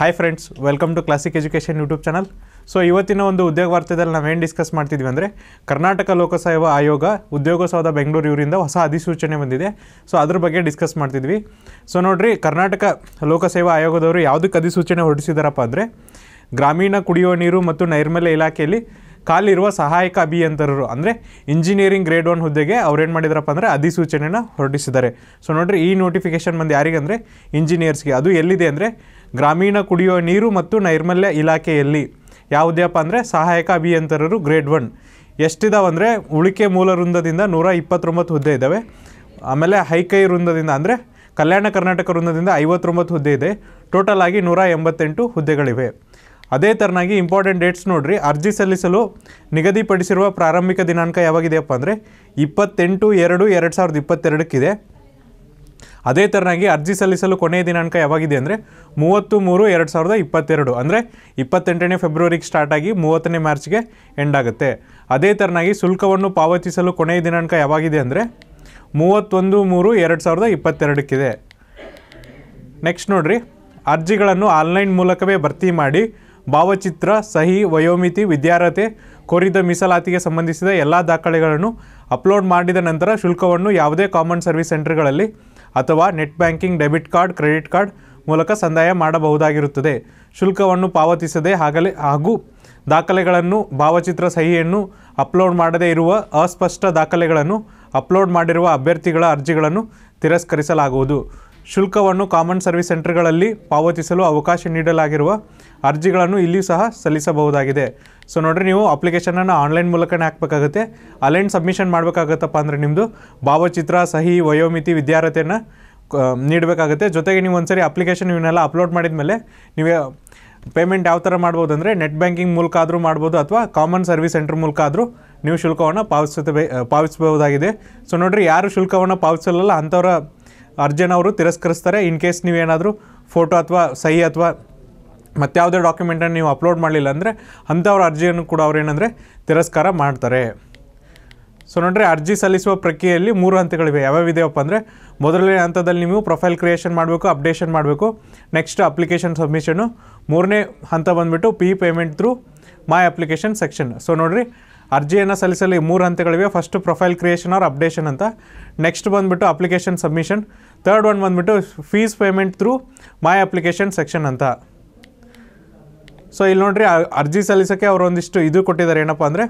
hi friends welcome to Classic Education YouTube channel so ಇವತ್ತಿನ ಒಂದು ಉದ್ಯೋಗ ವಾರ್ತೆಯಲ್ಲಿ ನಾವೇನು ಡಿಸ್ಕಸ್ ಮಾಡ್ತಿದ್ವಿ ಅಂದರೆ ಕರ್ನಾಟಕ ಲೋಕಸೇವಾ ಆಯೋಗ ಉದ್ಯೋಗಸೌಧ ಬೆಂಗಳೂರು ಇವರಿಂದ ಹೊಸ ಅಧಿಸೂಚನೆ ಬಂದಿದೆ ಸೊ ಅದ್ರ ಬಗ್ಗೆ ಡಿಸ್ಕಸ್ ಮಾಡ್ತಿದ್ವಿ ಸೊ ನೋಡಿರಿ ಕರ್ನಾಟಕ ಲೋಕಸೇವಾ ಆಯೋಗದವರು ಯಾವುದಕ್ಕೆ ಅಧಿಸೂಚನೆ ಹೊರಡಿಸಿದಾರಪ್ಪ ಅಂದರೆ ಗ್ರಾಮೀಣ ಕುಡಿಯುವ ನೀರು ಮತ್ತು ನೈರ್ಮಲ್ಯ ಇಲಾಖೆಯಲ್ಲಿ ಕಾಲಿರುವ ಸಹಾಯಕ ಅಭಿಯಂತರರು ಅಂದರೆ ಇಂಜಿನಿಯರಿಂಗ್ ಗ್ರೇಡ್ ಒನ್ ಹುದ್ದೆಗೆ ಅವ್ರು ಏನು ಮಾಡಿದಾರಪ್ಪ ಅಂದರೆ ಅಧಿಸೂಚನೆನ ಹೊರಡಿಸಿದ್ದಾರೆ ಸೊ ನೋಡಿರಿ ಈ ನೋಟಿಫಿಕೇಶನ್ ಬಂದು ಯಾರಿಗಂದರೆ ಇಂಜಿನಿಯರ್ಸ್ಗೆ ಅದು ಎಲ್ಲಿದೆ ಅಂದರೆ ಗ್ರಾಮೀಣ ಕುಡಿಯುವ ನೀರು ಮತ್ತು ನೈರ್ಮಲ್ಯ ಇಲಾಖೆಯಲ್ಲಿ ಯಾವುದ್ಯಪ್ಪ ಅಂದರೆ ಸಹಾಯಕ ಅಭಿಯಂತರರು ಗ್ರೇಡ್ ಒನ್ ಅಂದರೆ ಉಳಿಕೆ ಮೂಲ ವೃಂದದಿಂದ ನೂರ ಇಪ್ಪತ್ತೊಂಬತ್ತು ಹುದ್ದೆ ಇದ್ದಾವೆ ಆಮೇಲೆ ಹೈಕೈ ವೃಂದದಿಂದ ಅಂದರೆ ಕಲ್ಯಾಣ ಕರ್ನಾಟಕ ವೃಂದದಿಂದ ಐವತ್ತೊಂಬತ್ತು ಹುದ್ದೆ ಇದೆ ಟೋಟಲ್ ಆಗಿ ನೂರ ಎಂಬತ್ತೆಂಟು ಹುದ್ದೆಗಳಿವೆ ಅದೇ ಥರನಾಗಿ ಇಂಪಾರ್ಟೆಂಟ್ ಡೇಟ್ಸ್ ನೋಡಿರಿ ಅರ್ಜಿ ಸಲ್ಲಿಸಲು ನಿಗದಿಪಡಿಸಿರುವ ಪ್ರಾರಂಭಿಕ ದಿನಾಂಕ ಯಾವಾಗಿದೆಯಪ್ಪ ಅಂದರೆ ಇಪ್ಪತ್ತೆಂಟು ಎರಡು ಎರಡು ಸಾವಿರದ ಇಪ್ಪತ್ತೆರಡಕ್ಕಿದೆ ಅದೇ ಥರನಾಗಿ ಅರ್ಜಿ ಸಲ್ಲಿಸಲು ಕೊನೆಯ ದಿನಾಂಕ ಯಾವಾಗಿದೆ ಅಂದರೆ ಮೂವತ್ತು ಮೂರು ಎರಡು ಸಾವಿರದ ಇಪ್ಪತ್ತೆರಡು ಅಂದರೆ ಇಪ್ಪತ್ತೆಂಟನೇ ಫೆಬ್ರವರಿಗೆ ಸ್ಟಾರ್ಟ್ ಆಗಿ ಮೂವತ್ತನೇ ಮಾರ್ಚ್ಗೆ ಎಂಡ್ ಆಗುತ್ತೆ ಅದೇ ಥರನಾಗಿ ಶುಲ್ಕವನ್ನು ಪಾವತಿಸಲು ಕೊನೆಯ ದಿನಾಂಕ ಯಾವಾಗಿದೆ ಅಂದರೆ ಮೂವತ್ತೊಂದು ಮೂರು ಎರಡು ಸಾವಿರದ ಇಪ್ಪತ್ತೆರಡಕ್ಕಿದೆ ನೆಕ್ಸ್ಟ್ ನೋಡಿರಿ ಅರ್ಜಿಗಳನ್ನು ಆನ್ಲೈನ್ ಮೂಲಕವೇ ಭರ್ತಿ ಮಾಡಿ ಭಾವಚಿತ್ರ ಸಹಿ ವಯೋಮಿತಿ ವಿದ್ಯಾರ್ಹತೆ ಕೋರಿದ ಮೀಸಲಾತಿಗೆ ಸಂಬಂಧಿಸಿದ ಎಲ್ಲ ದಾಖಲೆಗಳನ್ನು ಅಪ್ಲೋಡ್ ಮಾಡಿದ ನಂತರ ಶುಲ್ಕವನ್ನು ಯಾವುದೇ ಕಾಮನ್ ಸರ್ವಿಸ್ ಸೆಂಟರ್ಗಳಲ್ಲಿ ಅಥವಾ net banking debit card credit card ಮೂಲಕ ಸಂದಾಯ ಮಾಡಬಹುದಾಗಿರುತ್ತದೆ ಶುಲ್ಕವನ್ನು ಪಾವತಿಸದೆ ಹಾಗಲೇ ಹಾಗೂ ದಾಖಲೆಗಳನ್ನು ಭಾವಚಿತ್ರ ಸಹಿಯನ್ನು ಅಪ್ಲೋಡ್ ಮಾಡದೇ ಇರುವ ಅಸ್ಪಷ್ಟ ದಾಖಲೆಗಳನ್ನು ಅಪ್ಲೋಡ್ ಮಾಡಿರುವ ಅಭ್ಯರ್ಥಿಗಳ ಅರ್ಜಿಗಳನ್ನು ತಿರಸ್ಕರಿಸಲಾಗುವುದು ಶುಲ್ಕವನ್ನು ಕಾಮನ್ ಸರ್ವಿಸ್ ಸೆಂಟರ್ಗಳಲ್ಲಿ ಪಾವತಿಸಲು ಅವಕಾಶ ನೀಡಲಾಗಿರುವ ಅರ್ಜಿಗಳನ್ನು ಇಲ್ಲಿಯೂ ಸಹ ಸಲ್ಲಿಸಬಹುದಾಗಿದೆ ಸೊ ನೋಡಿರಿ ನೀವು ಅಪ್ಲಿಕೇಶನನ್ನು ಆನ್ಲೈನ್ ಮೂಲಕನೇ ಹಾಕಬೇಕಾಗುತ್ತೆ ಅಲೈನ್ ಸಬ್ಮಿಷನ್ ಮಾಡಬೇಕಾಗತ್ತಪ್ಪ ಅಂದರೆ ನಿಮ್ಮದು ಭಾವಚಿತ್ರ ಸಹಿ ವಯೋಮಿತಿ ವಿದ್ಯಾರ್ಹತೆಯನ್ನು ನೀಡಬೇಕಾಗುತ್ತೆ ಜೊತೆಗೆ ನೀವು ಒಂದ್ಸರಿ ಅಪ್ಲಿಕೇಶನ್ ಇವನ್ನೆಲ್ಲ ಅಪ್ಲೋಡ್ ಮಾಡಿದ ಮೇಲೆ ನೀವು ಪೇಮೆಂಟ್ ಯಾವ ಥರ ಮಾಡ್ಬೋದು ಅಂದರೆ ನೆಟ್ ಬ್ಯಾಂಕಿಂಗ್ ಮೂಲಕ ಆದರೂ ಮಾಡ್ಬೋದು ಅಥವಾ ಕಾಮನ್ ಸರ್ವಿಸ್ ಸೆಂಟರ್ ಮೂಲಕ ಆದರೂ ನೀವು ಶುಲ್ಕವನ್ನು ಪಾವತಿಸಬೇ ಪಾವತಿಸಬಹುದಾಗಿದೆ ಸೊ ನೋಡಿರಿ ಯಾರು ಶುಲ್ಕವನ್ನು ಪಾವತಿಸಲಲ್ಲ ಅಂಥವ್ರ ಅರ್ಜಿಯನ್ನು ಅವರು ತಿರಸ್ಕರಿಸ್ತಾರೆ ಇನ್ ಕೇಸ್ ನೀವೇನಾದರೂ ಫೋಟೋ ಅಥವಾ ಸಹಿ ಅಥವಾ ಮತ್ತು ಯಾವುದೇ ಡಾಕ್ಯುಮೆಂಟನ್ನು ನೀವು ಅಪ್ಲೋಡ್ ಮಾಡಲಿಲ್ಲ ಅಂದರೆ ಅಂಥವ್ರ ಅರ್ಜಿಯನ್ನು ಕೂಡ ಅವ್ರು ಏನಂದರೆ ತಿರಸ್ಕಾರ ಮಾಡ್ತಾರೆ ಸೊ ನೋಡ್ರಿ ಅರ್ಜಿ ಸಲ್ಲಿಸುವ ಪ್ರಕ್ರಿಯೆಯಲ್ಲಿ ಮೂರು ಹಂತಗಳಿವೆ ಇದೆಯಪ್ಪ ಅಂದರೆ ಮೊದಲನೇ ಹಂತದಲ್ಲಿ ನೀವು ಪ್ರೊಫೈಲ್ ಕ್ರಿಯೇಷನ್ ಮಾಡಬೇಕು ಅಪ್ಡೇಷನ್ ಮಾಡಬೇಕು ನೆಕ್ಸ್ಟ್ ಅಪ್ಲಿಕೇಶನ್ ಸಬ್ಮಿಷನು ಮೂರನೇ ಹಂತ ಬಂದುಬಿಟ್ಟು fee payment through my application section so ನೋಡಿರಿ ಅರ್ಜಿಯನ್ನು ಸಲ್ಲಿಸಲು ಮೂರು ಹಂತಗಳಿವೆ first profile creation or updation ಅಂತ ನೆಕ್ಸ್ಟ್ ಬಂದುಬಿಟ್ಟು ಅಪ್ಲಿಕೇಶನ್ ಸಬ್ಮಿಷನ್ ಥರ್ಡ್ ಒನ್ ಬಂದುಬಿಟ್ಟು fees payment through my application section ಅಂತ ಸೊ ಇಲ್ಲಿ ನೋಡ್ರಿ ಅರ್ಜಿ ಸಲ್ಲಿಸೋಕ್ಕೆ ಅವರೊಂದಿಷ್ಟು ಇದು ಕೊಟ್ಟಿದ್ದಾರೆ ಏನಪ್ಪ ಅಂದರೆ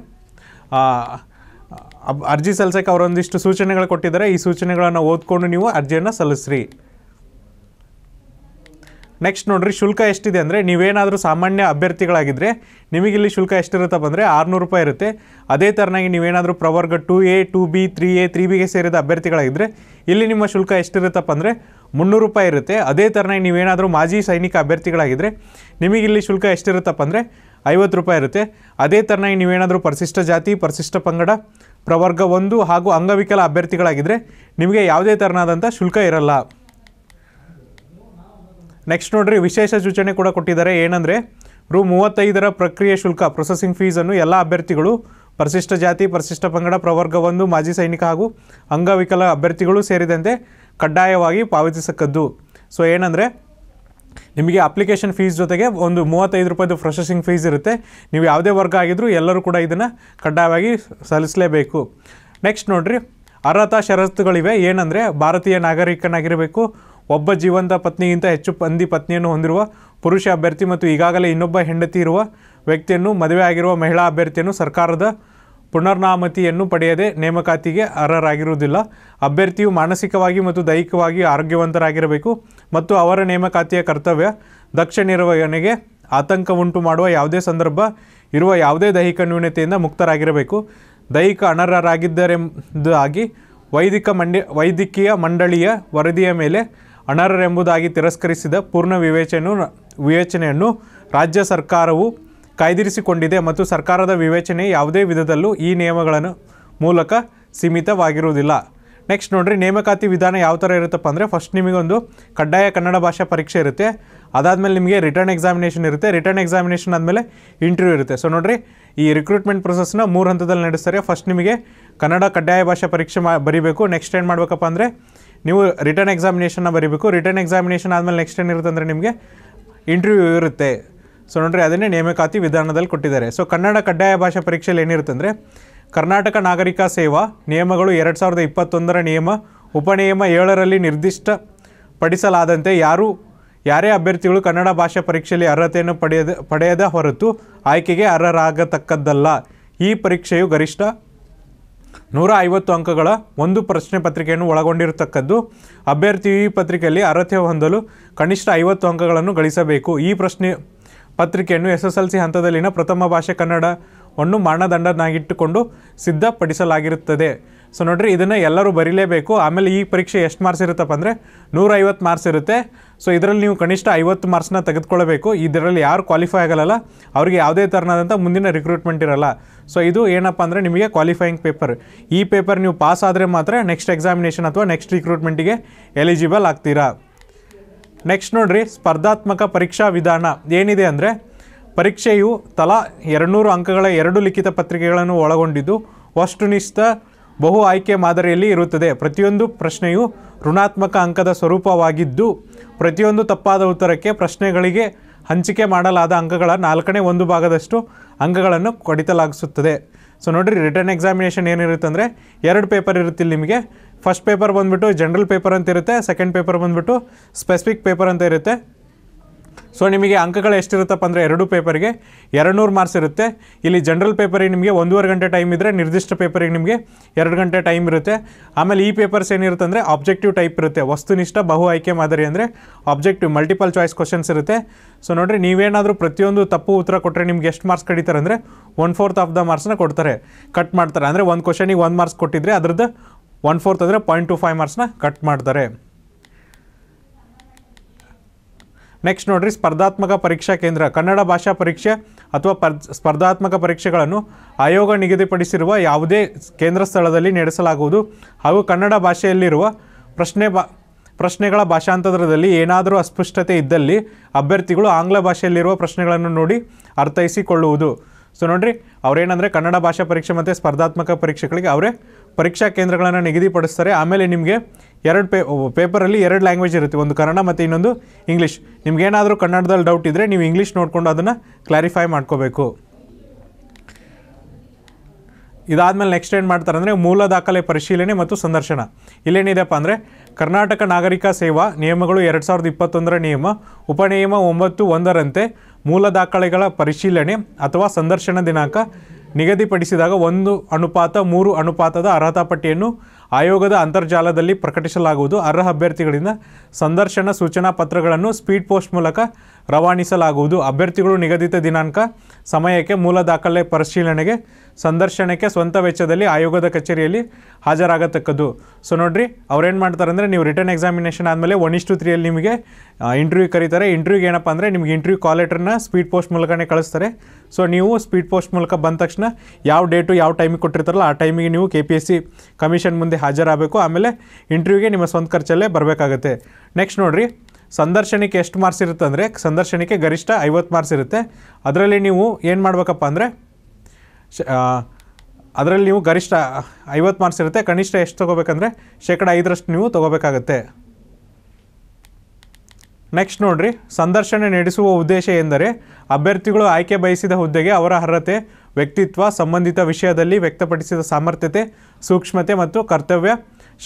ಅರ್ಜಿ ಸಲ್ಲಿಸೋಕ್ಕೆ ಅವರೊಂದಿಷ್ಟು ಸೂಚನೆಗಳು ಕೊಟ್ಟಿದ್ದಾರೆ ಈ ಸೂಚನೆಗಳನ್ನು ಓದ್ಕೊಂಡು ನೀವು ಅರ್ಜಿಯನ್ನು ಸಲ್ಲಿಸ್ರಿ ನೆಕ್ಸ್ಟ್ ನೋಡ್ರಿ ಶುಲ್ಕ ಎಷ್ಟಿದೆ ಅಂದರೆ ನೀವೇನಾದರೂ ಸಾಮಾನ್ಯ ಅಭ್ಯರ್ಥಿಗಳಾಗಿದ್ದರೆ ನಿಮಗೆ ಇಲ್ಲಿ ಶುಲ್ಕ ಎಷ್ಟಿರುತ್ತಪ್ಪ ಅಂದರೆ ಆರುನೂರು ರೂಪಾಯಿ ಇರುತ್ತೆ ಅದೇ ಥರನಾಗಿ ನೀವೇನಾದರೂ ಪ್ರವರ್ಗ two A two B three A three ಬಿಗೆ ಸೇರಿದ ಅಭ್ಯರ್ಥಿಗಳಾಗಿದ್ದರೆ ಇಲ್ಲಿ ನಿಮ್ಮ ಶುಲ್ಕ ಎಷ್ಟಿರುತ್ತಪ್ಪ ಅಂದರೆ ಮುನ್ನೂರು ರೂಪಾಯಿ ಇರುತ್ತೆ ಅದೇ ಥರನಾಗಿ ನೀವೇನಾದರೂ ಮಾಜಿ ಸೈನಿಕ ಅಭ್ಯರ್ಥಿಗಳಾಗಿದ್ದರೆ ನಿಮಗೆ ಇಲ್ಲಿ ಶುಲ್ಕ ಎಷ್ಟಿರುತ್ತಪ್ಪ ಅಂದರೆ ಐವತ್ತು ರೂಪಾಯಿ ಇರುತ್ತೆ ಅದೇ ಥರನಾಗಿ ನೀವೇನಾದರೂ ಪರಿಶಿಷ್ಟ ಜಾತಿ ಪರಿಶಿಷ್ಟ ಪಂಗಡ ಪ್ರವರ್ಗ ಒಂದು ಹಾಗೂ ಅಂಗವಿಕಲ ಅಭ್ಯರ್ಥಿಗಳಾಗಿದ್ದರೆ ನಿಮಗೆ ಯಾವುದೇ ಥರನಾದಂಥ ಶುಲ್ಕ ಇರಲ್ಲ ನೆಕ್ಸ್ಟ್ ನೋಡಿರಿ ವಿಶೇಷ ಸೂಚನೆ ಕೂಡ ಕೊಟ್ಟಿದ್ದಾರೆ ಏನಂದರೆ ರು ಮೂವತ್ತೈದರ ಪ್ರಕ್ರಿಯೆ ಶುಲ್ಕ ಪ್ರೊಸೆಸಿಂಗ್ ಫೀಸನ್ನು ಎಲ್ಲ ಅಭ್ಯರ್ಥಿಗಳು ಪರಿಶಿಷ್ಟ ಜಾತಿ ಪರಿಶಿಷ್ಟ ಪಂಗಡ ಪ್ರವರ್ಗವೊಂದು ಮಾಜಿ ಸೈನಿಕ ಹಾಗೂ ಅಂಗವಿಕಲ ಅಭ್ಯರ್ಥಿಗಳು ಸೇರಿದಂತೆ ಕಡ್ಡಾಯವಾಗಿ ಪಾವತಿಸಕ್ಕದ್ದು ಸೊ ಏನಂದರೆ ನಿಮಗೆ ಅಪ್ಲಿಕೇಶನ್ ಫೀಸ್ ಜೊತೆಗೆ ಒಂದು ಮೂವತ್ತೈದು ರೂಪಾಯಿದು ಪ್ರೊಸೆಸಿಂಗ್ ಫೀಸ್ ಇರುತ್ತೆ ನೀವು ಯಾವುದೇ ವರ್ಗ ಆಗಿದ್ದರೂ ಎಲ್ಲರೂ ಕೂಡ ಇದನ್ನು ಕಡ್ಡಾಯವಾಗಿ ಸಲ್ಲಿಸಲೇಬೇಕು ನೆಕ್ಸ್ಟ್ ನೋಡಿರಿ ಅರ್ಹತಾ ಷರತ್ತುಗಳಿವೆ ಏನಂದರೆ ಭಾರತೀಯ ನಾಗರಿಕನಾಗಿರಬೇಕು ಒಬ್ಬ ಜೀವಂತ ಪತ್ನಿಗಿಂತ ಹೆಚ್ಚು ಪಂದಿ ಪತ್ನಿಯನ್ನು ಹೊಂದಿರುವ ಪುರುಷ ಅಭ್ಯರ್ಥಿ ಮತ್ತು ಈಗಾಗಲೇ ಇನ್ನೊಬ್ಬ ಹೆಂಡತಿ ಇರುವ ವ್ಯಕ್ತಿಯನ್ನು ಮದುವೆ ಆಗಿರುವ ಮಹಿಳಾ ಅಭ್ಯರ್ಥಿಯನ್ನು ಸರ್ಕಾರದ ಪುನರ್ನಾಮತಿಯನ್ನು ಪಡೆಯದೆ ನೇಮಕಾತಿಗೆ ಅರ್ಹರಾಗಿರುವುದಿಲ್ಲ ಅಭ್ಯರ್ಥಿಯು ಮಾನಸಿಕವಾಗಿ ಮತ್ತು ದೈಹಿಕವಾಗಿ ಆರೋಗ್ಯವಂತರಾಗಿರಬೇಕು ಮತ್ತು ಅವರ ನೇಮಕಾತಿಯ ಕರ್ತವ್ಯ ದಕ್ಷ ನಿರ್ವಹಣೆಗೆ ಆತಂಕ ಉಂಟು ಮಾಡುವ ಯಾವುದೇ ಸಂದರ್ಭ ಇರುವ ಯಾವುದೇ ದೈಹಿಕ ನ್ಯೂನತೆಯಿಂದ ಮುಕ್ತರಾಗಿರಬೇಕು ದೈಹಿಕ ಅನರ್ಹರಾಗಿದ್ದರೆಂಬುದಾಗಿ ವೈದಿಕ ಮಂಡಿ ವೈದ್ಯಕೀಯ ಮಂಡಳಿಯ ವರದಿಯ ಮೇಲೆ ಅನರ್ಹರೆಂಬುದಾಗಿ ತಿರಸ್ಕರಿಸಿದ ಪೂರ್ಣ ವಿವೇಚನೆಯನ್ನು ವಿವೇಚನೆಯನ್ನು ರಾಜ್ಯ ಸರ್ಕಾರವು ಕಾಯ್ದಿರಿಸಿಕೊಂಡಿದೆ ಮತ್ತು ಸರ್ಕಾರದ ವಿವೇಚನೆ ಯಾವುದೇ ವಿಧದಲ್ಲೂ ಈ ನಿಯಮಗಳನ್ನು ಮೂಲಕ ಸೀಮಿತವಾಗಿರುವುದಿಲ್ಲ ನೆಕ್ಸ್ಟ್ ನೋಡಿರಿ ನೇಮಕಾತಿ ವಿಧಾನ ಯಾವ ಥರ ಇರುತ್ತಪ್ಪ ಅಂದರೆ ಫಸ್ಟ್ ನಿಮಗೊಂದು ಕಡ್ಡಾಯ ಕನ್ನಡ ಭಾಷಾ ಪರೀಕ್ಷೆ ಇರುತ್ತೆ ಅದಾದಮೇಲೆ ನಿಮಗೆ ರಿಟರ್ನ್ ಎಕ್ಸಾಮಿನೇಷನ್ ಇರುತ್ತೆ ರಿಟರ್ನ್ ಎಕ್ಸಾಮಿನೇಷನ್ ಆದಮೇಲೆ ಇಂಟರ್ವ್ಯೂ ಇರುತ್ತೆ ಸೊ ನೋಡಿರಿ ಈ ರಿಕ್ರೂಟ್ಮೆಂಟ್ ಪ್ರೊಸೆಸ್ನ ಮೂರು ಹಂತದಲ್ಲಿ ನಡೆಸ್ತಾರೆ ಫಸ್ಟ್ ನಿಮಗೆ ಕನ್ನಡ ಕಡ್ಡಾಯ ಭಾಷಾ ಪರೀಕ್ಷೆ ಮಾ ಬರೀಬೇಕು ನೆಕ್ಸ್ಟ್ ಏನು ಮಾಡಬೇಕಪ್ಪ ಅಂದರೆ ನೀವು ರಿಟರ್ನ್ ಎಕ್ಸಾಮಿನೇಷನ್ನ ಬರೀಬೇಕು ರಿಟರ್ನ್ ಎಕ್ಸಾಮಿನೇಷನ್ ಆದಮೇಲೆ ನೆಕ್ಸ್ಟ್ ಏನಿರುತ್ತೆ ಅಂದರೆ ನಿಮಗೆ ಇಂಟರ್ವ್ಯೂ ಇರುತ್ತೆ ಸೊ ನೋಡ್ರಿ ಅದನ್ನೇ ನೇಮಕಾತಿ ವಿಧಾನದಲ್ಲಿ ಕೊಟ್ಟಿದ್ದಾರೆ ಸೊ ಕನ್ನಡ ಕಡ್ಡಾಯ ಭಾಷಾ ಪರೀಕ್ಷೆಯಲ್ಲಿ ಏನಿರುತ್ತೆ ಅಂದರೆ ಕರ್ನಾಟಕ ನಾಗರಿಕ ಸೇವಾ ನಿಯಮಗಳು ಎರಡು ಸಾವಿರದ ಇಪ್ಪತ್ತೊಂದರ ನಿಯಮ ಉಪನಿಯಮ ಏಳರಲ್ಲಿ ನಿರ್ದಿಷ್ಟ ಪಡಿಸಲಾದಂತೆ ಯಾರು ಯಾರೇ ಅಭ್ಯರ್ಥಿಗಳು ಕನ್ನಡ ಭಾಷಾ ಪರೀಕ್ಷೆಯಲ್ಲಿ ಅರ್ಹತೆಯನ್ನು ಪಡೆಯದ ಪಡೆಯದ ಹೊರತು ಆಯ್ಕೆಗೆ ಅರ್ಹರಾಗತಕ್ಕದ್ದಲ್ಲ ಈ ಪರೀಕ್ಷೆಯು ಗರಿಷ್ಠ ನೂರ ಐವತ್ತು ಅಂಕಗಳ ಒಂದು ಪ್ರಶ್ನೆ ಪತ್ರಿಕೆಯನ್ನು ಒಳಗೊಂಡಿರತಕ್ಕದ್ದು ಅಭ್ಯರ್ಥಿ ಈ ಪತ್ರಿಕೆಯಲ್ಲಿ ಅರ್ಹತೆ ಹೊಂದಲು ಕನಿಷ್ಠ ಐವತ್ತು ಅಂಕಗಳನ್ನು ಗಳಿಸಬೇಕು ಈ ಪ್ರಶ್ನೆ ಪತ್ರಿಕೆಯನ್ನು ಎಸ್ ಎಸ್ ಎಲ್ ಸಿ ಹಂತದಲ್ಲಿನ ಪ್ರಥಮ ಭಾಷೆ ಕನ್ನಡವನ್ನು ಮಾನದಂಡನಾಗಿಟ್ಟುಕೊಂಡು ಸಿದ್ಧಪಡಿಸಲಾಗಿರುತ್ತದೆ ಸೊ ನೋಡಿರಿ ಇದನ್ನು ಎಲ್ಲರೂ ಬರೀಲೇಬೇಕು ಆಮೇಲೆ ಈ ಪರೀಕ್ಷೆ ಎಷ್ಟು ಮಾರ್ಕ್ಸ್ ಇರುತ್ತಪ್ಪ ಅಂದರೆ ನೂರೈವತ್ತು ಮಾರ್ಕ್ಸ್ ಇರುತ್ತೆ ಸೊ ಇದರಲ್ಲಿ ನೀವು ಕನಿಷ್ಠ ಐವತ್ತು ಮಾರ್ಕ್ಸ್ನ ತೆಗೆದುಕೊಳ್ಬೇಕು ಇದರಲ್ಲಿ ಯಾರು ಕ್ವಾಲಿಫೈ ಆಗಲ್ಲ ಅವರಿಗೆ ಯಾವುದೇ ಥರನಾದಂಥ ಮುಂದಿನ ರಿಕ್ರೂಟ್ಮೆಂಟ್ ಇರಲ್ಲ ಸೊ ಇದು ಏನಪ್ಪ ಅಂದರೆ ನಿಮಗೆ ಕ್ವಾಲಿಫೈಯಿಂಗ್ ಪೇಪರ್ ಈ ಪೇಪರ್ ನೀವು ಪಾಸ್ ಆದರೆ ಮಾತ್ರ ನೆಕ್ಸ್ಟ್ ಎಕ್ಸಾಮಿನೇಷನ್ ಅಥವಾ ನೆಕ್ಸ್ಟ್ ರಿಕ್ರೂಟ್ಮೆಂಟಿಗೆ ಎಲಿಜಿಬಲ್ ಆಗ್ತೀರಾ ನೆಕ್ಸ್ಟ್ ನೋಡಿರಿ ಸ್ಪರ್ಧಾತ್ಮಕ ಪರೀಕ್ಷಾ ವಿಧಾನ ಏನಿದೆ ಅಂದರೆ ಪರೀಕ್ಷೆಯು ತಲಾ ಎರಡುನೂರು ಅಂಕಗಳ ಎರಡು ಲಿಖಿತ ಪತ್ರಿಕೆಗಳನ್ನು ಒಳಗೊಂಡಿದ್ದು ವಸ್ತುನಿಷ್ಠ ಬಹು ಆಯ್ಕೆ ಮಾದರಿಯಲ್ಲಿ ಇರುತ್ತದೆ ಪ್ರತಿಯೊಂದು ಪ್ರಶ್ನೆಯು ಋಣಾತ್ಮಕ ಅಂಕದ ಸ್ವರೂಪವಾಗಿದ್ದು ಪ್ರತಿಯೊಂದು ತಪ್ಪಾದ ಉತ್ತರಕ್ಕೆ ಪ್ರಶ್ನೆಗಳಿಗೆ ಹಂಚಿಕೆ ಮಾಡಲಾದ ಅಂಕಗಳ ನಾಲ್ಕನೇ ಒಂದು ಭಾಗದಷ್ಟು ಅಂಕಗಳನ್ನು ಕಡಿತಲಾಗಿಸುತ್ತದೆ ಸೊ ನೋಡಿರಿ ರಿಟರ್ನ್ ಎಕ್ಸಾಮಿನೇಷನ್ ಏನಿರುತ್ತೆ ಅಂದರೆ ಎರಡು ಪೇಪರ್ ಇರುತ್ತೆ ನಿಮಗೆ ಫಸ್ಟ್ ಪೇಪರ್ ಬಂದುಬಿಟ್ಟು ಜನರಲ್ ಪೇಪರ್ ಅಂತ ಇರುತ್ತೆ ಸೆಕೆಂಡ್ ಪೇಪರ್ ಬಂದುಬಿಟ್ಟು ಸ್ಪೆಸಿಫಿಕ್ ಪೇಪರ್ ಅಂತ ಇರುತ್ತೆ ಸೊ ನಿಮಗೆ ಅಂಕಗಳು ಎಷ್ಟಿರುತ್ತಪ್ಪ ಅಂದರೆ ಎರಡು ಪೇಪರ್ಗೆ ನೂರು ಮಾರ್ಕ್ಸ್ ಇರುತ್ತೆ ಇಲ್ಲಿ ಜನರಲ್ ಪೇಪರಿಗೆ ನಿಮಗೆ ಒಂದೂವರೆ ಗಂಟೆ ಟೈಮ್ ಇದ್ದರೆ ನಿರ್ದಿಷ್ಟ ಪೇಪರಿಗೆ ನಿಮಗೆ ಎರಡು ಗಂಟೆ ಟೈಮ್ ಇರುತ್ತೆ ಆಮೇಲೆ ಈ ಪೇಪರ್ಸ್ ಏನಿರುತ್ತೆ ಅಂದರೆ ಆಬ್ಜೆಕ್ಟಿವ್ ಟೈಪ್ ಇರುತ್ತೆ ವಸ್ತುನಿಷ್ಠ ಬಹು ಆಯ್ಕೆ ಮಾದರಿ ಅಂದರೆ ಆಬ್ಜೆಕ್ಟಿವ್ ಮಲ್ಟಿಪಲ್ ಚಾಯ್ಸ್ ಕ್ವಶನ್ಸ್ ಇರುತ್ತೆ ಸೊ ನೋಡಿರಿ ನೀವೇನಾದರೂ ಪ್ರತಿಯೊಂದು ತಪ್ಪು ಉತ್ತರ ಕೊಟ್ಟರೆ ನಿಮ್ಗೆ ಎಷ್ಟು ಮಾರ್ಕ್ಸ್ ಕಡಿತಾರೆ ಅಂದರೆ ಒನ್ ಫೋರ್ತ್ ಆಫ್ ದ ಮಾರ್ಕ್ಸ್ನ ಕೊಡ್ತಾರೆ ಕಟ್ ಮಾಡ್ತಾರೆ ಅಂದರೆ ಒಂದು ಕ್ವಶನಿಗೆ ಒಂದು ಮಾರ್ಕ್ಸ್ ಕೊಟ್ಟಿದ್ರೆ ಅದ್ರದ್ದು ಒನ್ ಫೋರ್ತ್ ಅಂದರೆ ಪಾಯಿಂಟ್ ಟು ಫೈವ್ ಮಾರ್ಕ್ಸ್ನ ಕಟ್ ಮಾಡ್ತಾರೆ ನೆಕ್ಸ್ಟ್ ನೋಡಿರಿ ಸ್ಪರ್ಧಾತ್ಮಕ ಪರೀಕ್ಷಾ ಕೇಂದ್ರ ಕನ್ನಡ ಭಾಷಾ ಪರೀಕ್ಷೆ ಅಥವಾ ಪರ್ ಸ್ಪರ್ಧಾತ್ಮಕ ಪರೀಕ್ಷೆಗಳನ್ನು ಆಯೋಗ ನಿಗದಿಪಡಿಸಿರುವ ಯಾವುದೇ ಕೇಂದ್ರ ಸ್ಥಳದಲ್ಲಿ ನಡೆಸಲಾಗುವುದು ಹಾಗೂ ಕನ್ನಡ ಭಾಷೆಯಲ್ಲಿರುವ ಪ್ರಶ್ನೆ ಬಾ ಪ್ರಶ್ನೆಗಳ ಭಾಷಾಂತರದಲ್ಲಿ ಏನಾದರೂ ಅಸ್ಪಷ್ಟತೆ ಇದ್ದಲ್ಲಿ ಅಭ್ಯರ್ಥಿಗಳು ಆಂಗ್ಲ ಭಾಷೆಯಲ್ಲಿರುವ ಪ್ರಶ್ನೆಗಳನ್ನು ನೋಡಿ ಅರ್ಥೈಸಿಕೊಳ್ಳುವುದು ಸೊ ನೋಡ್ರಿ ಅವ್ರೇನಂದರೆ ಕನ್ನಡ ಭಾಷಾ ಪರೀಕ್ಷೆ ಮತ್ತು ಸ್ಪರ್ಧಾತ್ಮಕ ಪರೀಕ್ಷೆಗಳಿಗೆ ಅವರೇ ಪರೀಕ್ಷಾ ಕೇಂದ್ರಗಳನ್ನು ನಿಗದಿಪಡಿಸ್ತಾರೆ ಆಮೇಲೆ ನಿಮಗೆ ಎರಡು ಪೇ ಪೇಪರಲ್ಲಿ ಎರಡು ಲ್ಯಾಂಗ್ವೇಜ್ ಇರುತ್ತೆ ಒಂದು ಕನ್ನಡ ಮತ್ತು ಇನ್ನೊಂದು ಇಂಗ್ಲೀಷ್ ನಿಮ್ಗೇನಾದರೂ ಕನ್ನಡದಲ್ಲಿ ಡೌಟ್ ಇದ್ದರೆ ನೀವು ಇಂಗ್ಲೀಷ್ ನೋಡಿಕೊಂಡು ಅದನ್ನು ಕ್ಲಾರಿಫೈ ಮಾಡ್ಕೋಬೇಕು ಇದಾದಮೇಲೆ ನೆಕ್ಸ್ಟ್ ಏನು ಮಾಡ್ತಾರೆ ಅಂದರೆ ಮೂಲ ದಾಖಲೆ ಪರಿಶೀಲನೆ ಮತ್ತು ಸಂದರ್ಶನ ಇಲ್ಲೇನಿದೆಪ್ಪ ಅಂದರೆ ಕರ್ನಾಟಕ ನಾಗರಿಕ ಸೇವಾ ನಿಯಮಗಳು ಎರಡು ಸಾವಿರದ ಇಪ್ಪತ್ತೊಂದರ ನಿಯಮ ಉಪನಿಯಮ ಒಂಬತ್ತು ಒಂದರಂತೆ ಮೂಲ ದಾಖಲೆಗಳ ಪರಿಶೀಲನೆ ಅಥವಾ ಸಂದರ್ಶನ ದಿನಾಂಕ ನಿಗದಿಪಡಿಸಿದಾಗ ಒಂದು ಅನುಪಾತ ಮೂರು ಅನುಪಾತದ ಅರ್ಹತಾ ಪಟ್ಟಿಯನ್ನು ಆಯೋಗದ ಅಂತರ್ಜಾಲದಲ್ಲಿ ಪ್ರಕಟಿಸಲಾಗುವುದು ಅರ್ಹ ಅಭ್ಯರ್ಥಿಗಳಿಂದ ಸಂದರ್ಶನ ಸೂಚನಾ ಪತ್ರಗಳನ್ನು ಸ್ಪೀಡ್ ಪೋಸ್ಟ್ ಮೂಲಕ ರವಾನಿಸಲಾಗುವುದು ಅಭ್ಯರ್ಥಿಗಳು ನಿಗದಿತ ದಿನಾಂಕ ಸಮಯಕ್ಕೆ ಮೂಲ ದಾಖಲೆ ಪರಿಶೀಲನೆಗೆ ಸಂದರ್ಶನಕ್ಕೆ ಸ್ವಂತ ವೆಚ್ಚದಲ್ಲಿ ಆಯೋಗದ ಕಚೇರಿಯಲ್ಲಿ ಹಾಜರಾಗತಕ್ಕದ್ದು ಸೊ ನೋಡಿರಿ ಅವ್ರೇನು ಮಾಡ್ತಾರೆ ಅಂದರೆ ನೀವು ರಿಟರ್ನ್ ಎಕ್ಸಾಮಿನೇಷನ್ ಆದಮೇಲೆ ಒನ್ ಇಷ್ಟು ತ್ರೀಯಲ್ಲಿ ನಿಮಗೆ ಇಂಟರ್ವ್ಯೂ ಕರೀತಾರೆ ಇಂಟರ್ವ್ಯೂಗೆ ಏನಪ್ಪ ಅಂದರೆ ನಿಮಗೆ ಇಂಟರ್ವ್ಯೂ ಕಾಲ್ ಲೆಟ್ರನ್ನ ಸ್ಪೀಡ್ ಪೋಸ್ಟ್ ಮೂಲಕನೇ ಕಳಿಸ್ತಾರೆ ಸೊ ನೀವು ಸ್ಪೀಡ್ ಪೋಸ್ಟ್ ಮೂಲಕ ಬಂದ ತಕ್ಷಣ ಯಾವ ಡೇಟು ಯಾವ ಟೈಮಿಗೆ ಕೊಟ್ಟಿರ್ತಾರಲ್ಲ ಆ ಟೈಮಿಗೆ ನೀವು K P S C commission ಮುಂದೆ ಹಾಜರಾಗಬೇಕು ಆಮೇಲೆ ಇಂಟರ್ವ್ಯೂಗೆ ನಿಮ್ಮ ಸ್ವಂತ ಖರ್ಚಲ್ಲೇ ಬರಬೇಕಾಗತ್ತೆ ನೆಕ್ಸ್ಟ್ ನೋಡಿರಿ ಸಂದರ್ಶನಕ್ಕೆ ಎಷ್ಟು ಮಾರ್ಕ್ಸ್ ಇರುತ್ತೆ ಅಂದರೆ ಸಂದರ್ಶನಕ್ಕೆ ಗರಿಷ್ಠ ಐವತ್ತು ಮಾರ್ಕ್ಸ್ ಇರುತ್ತೆ ಅದರಲ್ಲಿ ನೀವು ಏನು ಮಾಡಬೇಕಪ್ಪ ಅಂದರೆ ಅದರಲ್ಲಿ ನೀವು ಗರಿಷ್ಠ ಐವತ್ತು ಮಾರ್ಕ್ಸ್ ಇರುತ್ತೆ ಕನಿಷ್ಠ ಎಷ್ಟು ತೊಗೋಬೇಕಂದ್ರೆ ಶೇಕಡ ಐದರಷ್ಟು ನೀವು ತೊಗೋಬೇಕಾಗತ್ತೆ ನೆಕ್ಸ್ಟ್ ನೋಡಿರಿ ಸಂದರ್ಶನ ನಡೆಸುವ ಉದ್ದೇಶ ಎಂದರೆ ಅಭ್ಯರ್ಥಿಗಳು ಆಯ್ಕೆ ಬಯಸಿದ ಹುದ್ದೆಗೆ ಅವರ ಅರ್ಹತೆ ವ್ಯಕ್ತಿತ್ವ ಸಂಬಂಧಿತ ವಿಷಯದಲ್ಲಿ ವ್ಯಕ್ತಪಡಿಸಿದ ಸಾಮರ್ಥ್ಯತೆ ಸೂಕ್ಷ್ಮತೆ ಮತ್ತು ಕರ್ತವ್ಯ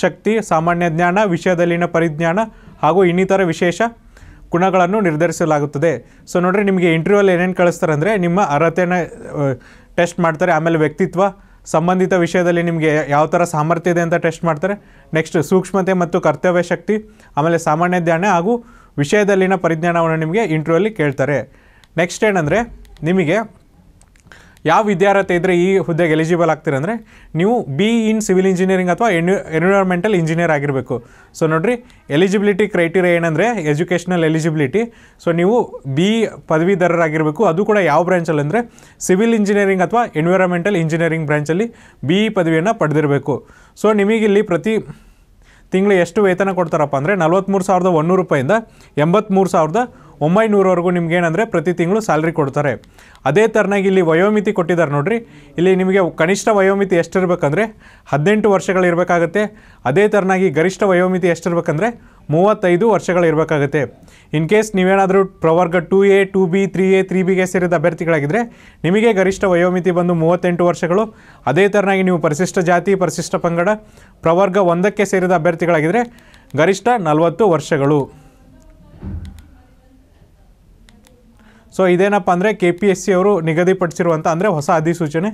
ಶಕ್ತಿ ಸಾಮಾನ್ಯ ಜ್ಞಾನ ವಿಷಯದಲ್ಲಿನ ಪರಿಜ್ಞಾನ ಹಾಗೂ ಇನ್ನಿತರ ವಿಶೇಷ ಗುಣಗಳನ್ನು ನಿರ್ಧರಿಸಲಾಗುತ್ತದೆ ಸೊ ನೋಡಿರಿ ನಿಮಗೆ ಅಲ್ಲಿ ಏನೇನು ಕಳಿಸ್ತಾರೆ ಅಂದರೆ ನಿಮ್ಮ ಅರ್ಹತೆಯನ್ನು ಟೆಸ್ಟ್ ಮಾಡ್ತಾರೆ ಆಮೇಲೆ ವ್ಯಕ್ತಿತ್ವ ಸಂಬಂಧಿತ ವಿಷಯದಲ್ಲಿ ನಿಮಗೆ ಯಾವ ಥರ ಸಾಮರ್ಥ್ಯ ಇದೆ ಅಂತ ಟೆಸ್ಟ್ ಮಾಡ್ತಾರೆ ನೆಕ್ಸ್ಟ್ ಸೂಕ್ಷ್ಮತೆ ಮತ್ತು ಕರ್ತವ್ಯ ಶಕ್ತಿ ಆಮೇಲೆ ಸಾಮಾನ್ಯ ಜ್ಞಾನ ಹಾಗೂ ವಿಷಯದಲ್ಲಿನ ಪರಿಜ್ಞಾನವನ್ನು ನಿಮಗೆ ಅಲ್ಲಿ ಕೇಳ್ತಾರೆ ನೆಕ್ಸ್ಟ್ ಏನಂದರೆ ನಿಮಗೆ ಯಾವ ವಿದ್ಯಾರ್ಥಿ ಇದ್ದರೆ ಈ ಹುದ್ದೆಗೆ ಎಲಿಜಿಬಲ್ ಆಗ್ತೀರ ಅಂದರೆ ನೀವು ಬಿ ಇನ್ ಸಿವಿಲ್ ಇಂಜಿನಿಯರಿಂಗ್ ಅಥವಾ ಎನ್ ಎನ್ವಿರಾನ್ಮೆಂಟಲ್ ಇಂಜಿನಿಯರ್ ಆಗಿರಬೇಕು ಸೊ ನೋಡಿರಿ ಎಲಿಜಿಬಿಲಿಟಿ ಕ್ರೈಟೀರಿಯಾ ಏನಂದರೆ ಎಜುಕೇಷನಲ್ ಎಲಿಜಿಬಿಲಿಟಿ ಸೊ ನೀವು ಬಿ ಪದವೀಧರರಾಗಿರಬೇಕು ಅದು ಕೂಡ ಯಾವ ಬ್ರ್ಯಾಂಚಲ್ಲಿ ಅಂದರೆ ಸಿವಿಲ್ ಇಂಜಿನಿಯರಿಂಗ್ ಅಥವಾ ಎನ್ವಿರಾನ್ಮೆಂಟಲ್ ಇಂಜಿನಿಯರಿಂಗ್ ಬ್ರ್ಯಾಂಚಲ್ಲಿ ಬಿ ಇ ಪದವಿಯನ್ನು ಪಡೆದಿರಬೇಕು ಸೊ ನಿಮಗಿಲ್ಲಿ ಪ್ರತಿ ತಿಂಗಳು ಎಷ್ಟು ವೇತನ ಕೊಡ್ತಾರಪ್ಪ ಅಂದರೆ ನಲ್ವತ್ತ್ಮೂರು ಸಾವಿರದ ಒನ್ನೂರು ರೂಪಾಯಿಂದ ಎಂಬತ್ತ್ಮೂರು ಸಾವಿರದ ಒಂಬೈನೂರವರೆಗೂ ನಿಮ್ಗೆ ಏನಂದರೆ ಪ್ರತಿ ತಿಂಗಳು ಸ್ಯಾಲ್ರಿ ಕೊಡ್ತಾರೆ ಅದೇ ಥರನಾಗಿ ಇಲ್ಲಿ ವಯೋಮಿತಿ ಕೊಟ್ಟಿದ್ದಾರೆ ನೋಡಿರಿ ಇಲ್ಲಿ ನಿಮಗೆ ಕನಿಷ್ಠ ವಯೋಮಿತಿ ಎಷ್ಟಿರಬೇಕಂದ್ರೆ ಹದಿನೆಂಟು ವರ್ಷಗಳಿರಬೇಕಾಗತ್ತೆ ಅದೇ ಥರನಾಗಿ ಗರಿಷ್ಠ ವಯೋಮಿತಿ ಎಷ್ಟಿರಬೇಕಂದ್ರೆ ಮೂವತ್ತೈದು ವರ್ಷಗಳಿರಬೇಕಾಗುತ್ತೆ ಇನ್ ಕೇಸ್ ನೀವೇನಾದರೂ ಪ್ರವರ್ಗ two A two B three A three ಬಿಗೆ ಸೇರಿದ ಅಭ್ಯರ್ಥಿಗಳಾಗಿದ್ದರೆ ನಿಮಗೆ ಗರಿಷ್ಠ ವಯೋಮಿತಿ ಬಂದು ಮೂವತ್ತೆಂಟು ವರ್ಷಗಳು ಅದೇ ಥರನಾಗಿ ನೀವು ಪರಿಶಿಷ್ಟ ಜಾತಿ ಪರಿಶಿಷ್ಟ ಪಂಗಡ ಪ್ರವರ್ಗ ಒಂದಕ್ಕೆ ಸೇರಿದ ಅಭ್ಯರ್ಥಿಗಳಾಗಿದ್ದರೆ ಗರಿಷ್ಠ ನಲವತ್ತು ವರ್ಷಗಳು ಸೊ ಇದೇನಪ್ಪ ಅಂದರೆ ಕೆ ಪಿ ಎಸ್ ಸಿ ಅವರು ನಿಗದಿಪಡಿಸಿರುವಂಥ ಅಂದರೆ ಹೊಸ ಅಧಿಸೂಚನೆ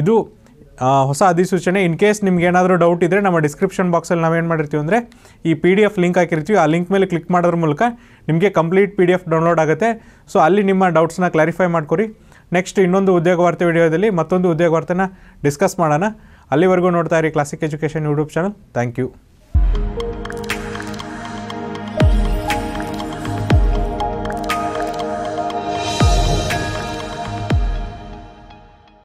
ಇದು ಹೊಸ ಅಧಿಸೂಚನೆ ಇನ್ ಕೇಸ್ ನಿಮ್ಗೆ ಏನಾದರೂ ಡೌಟ್ ಇದ್ದರೆ ನಮ್ಮ ಡಿಸ್ಕ್ರಿಪ್ಷನ್ ಬಾಕ್ಸಲ್ಲಿ ನಾವೇನು ಮಾಡಿರ್ತೀವಿ ಅಂದರೆ ಈ ಪಿ ಡಿ ಎಫ್ ಲಿಂಕ್ ಹಾಕಿರ್ತೀವಿ ಆ ಲಿಂಕ್ ಮೇಲೆ ಕ್ಲಿಕ್ ಮಾಡೋದ್ರ ಮೂಲಕ ನಿಮಗೆ complete P D F download ಆಗುತ್ತೆ ಸೊ ಅಲ್ಲಿ ನಿಮ್ಮ ಡೌಟ್ಸ್ನ ಕ್ಲಾರಿಫೈ ಮಾಡ್ಕೊರಿ ನೆಕ್ಸ್ಟ್ ಇನ್ನೊಂದು ಉದ್ಯೋಗ ವಾರ್ತೆ ವಿಡಿಯೋದಲ್ಲಿ ಮತ್ತೊಂದು ಉದ್ಯೋಗ ವಾರ್ತೆನ ಡಿಸ್ಕಸ್ ಮಾಡೋಣ ಅಲ್ಲಿವರೆಗೂ ನೋಡ್ತಾ ಇರಿ Classic Education YouTube channel thank you